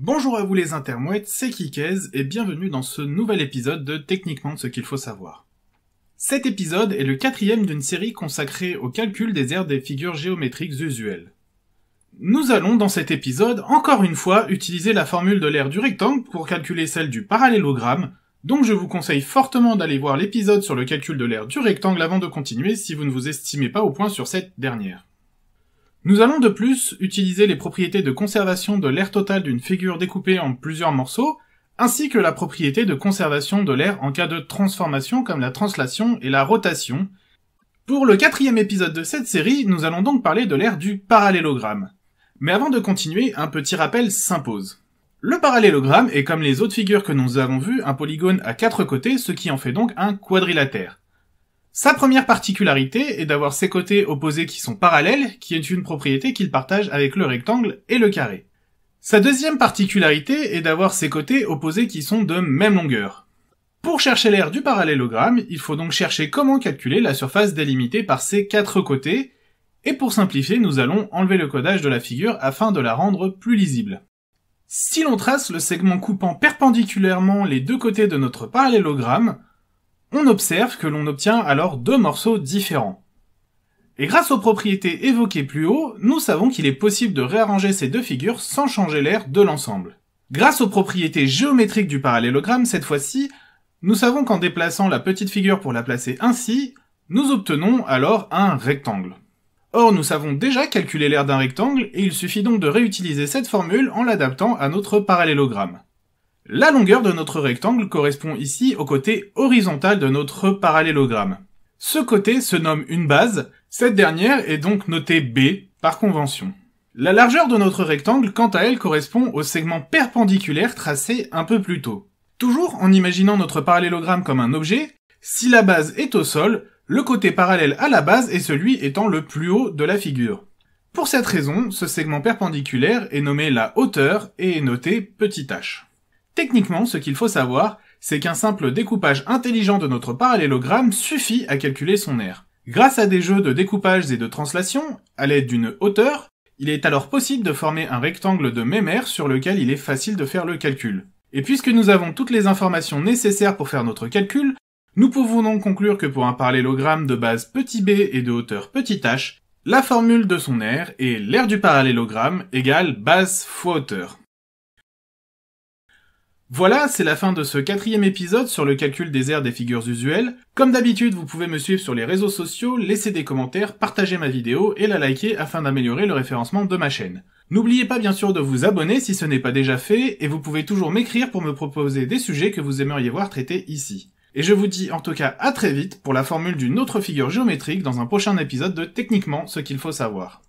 Bonjour à vous les intermouettes, c'est Kikez et bienvenue dans ce nouvel épisode de Techniquement de ce qu'il faut savoir. Cet épisode est le quatrième d'une série consacrée au calcul des aires des figures géométriques usuelles. Nous allons dans cet épisode encore une fois utiliser la formule de l'aire du rectangle pour calculer celle du parallélogramme, donc je vous conseille fortement d'aller voir l'épisode sur le calcul de l'aire du rectangle avant de continuer si vous ne vous estimez pas au point sur cette dernière. Nous allons de plus utiliser les propriétés de conservation de l'air total d'une figure découpée en plusieurs morceaux, ainsi que la propriété de conservation de l'air en cas de transformation comme la translation et la rotation. Pour le quatrième épisode de cette série, nous allons donc parler de l'air du parallélogramme. Mais avant de continuer, un petit rappel s'impose. Le parallélogramme est comme les autres figures que nous avons vues un polygone à quatre côtés, ce qui en fait donc un quadrilatère. Sa première particularité est d'avoir ses côtés opposés qui sont parallèles, qui est une propriété qu'il partage avec le rectangle et le carré. Sa deuxième particularité est d'avoir ses côtés opposés qui sont de même longueur. Pour chercher l'aire du parallélogramme, il faut donc chercher comment calculer la surface délimitée par ces quatre côtés, et pour simplifier, nous allons enlever le codage de la figure afin de la rendre plus lisible. Si l'on trace le segment coupant perpendiculairement les deux côtés de notre parallélogramme, on observe que l'on obtient alors deux morceaux différents. Et grâce aux propriétés évoquées plus haut, nous savons qu'il est possible de réarranger ces deux figures sans changer l'air de l'ensemble. Grâce aux propriétés géométriques du parallélogramme, cette fois-ci, nous savons qu'en déplaçant la petite figure pour la placer ainsi, nous obtenons alors un rectangle. Or, nous savons déjà calculer l'aire d'un rectangle et il suffit donc de réutiliser cette formule en l'adaptant à notre parallélogramme. La longueur de notre rectangle correspond ici au côté horizontal de notre parallélogramme. Ce côté se nomme une base, cette dernière est donc notée B par convention. La largeur de notre rectangle, quant à elle, correspond au segment perpendiculaire tracé un peu plus tôt. Toujours en imaginant notre parallélogramme comme un objet, si la base est au sol, le côté parallèle à la base est celui étant le plus haut de la figure. Pour cette raison, ce segment perpendiculaire est nommé la hauteur et est noté petit h. Techniquement, ce qu'il faut savoir, c'est qu'un simple découpage intelligent de notre parallélogramme suffit à calculer son aire. Grâce à des jeux de découpage et de translation, à l'aide d'une hauteur, il est alors possible de former un rectangle de même aire sur lequel il est facile de faire le calcul. Et puisque nous avons toutes les informations nécessaires pour faire notre calcul, nous pouvons donc conclure que pour un parallélogramme de base petit b et de hauteur petit h, la formule de son aire est l'aire du parallélogramme égale base fois hauteur. Voilà, c'est la fin de ce quatrième épisode sur le calcul des aires des figures usuelles. Comme d'habitude, vous pouvez me suivre sur les réseaux sociaux, laisser des commentaires, partager ma vidéo et la liker afin d'améliorer le référencement de ma chaîne. N'oubliez pas bien sûr de vous abonner si ce n'est pas déjà fait, et vous pouvez toujours m'écrire pour me proposer des sujets que vous aimeriez voir traités ici. Et je vous dis en tout cas à très vite pour la formule d'une autre figure géométrique dans un prochain épisode de Techniquement ce qu'il faut savoir.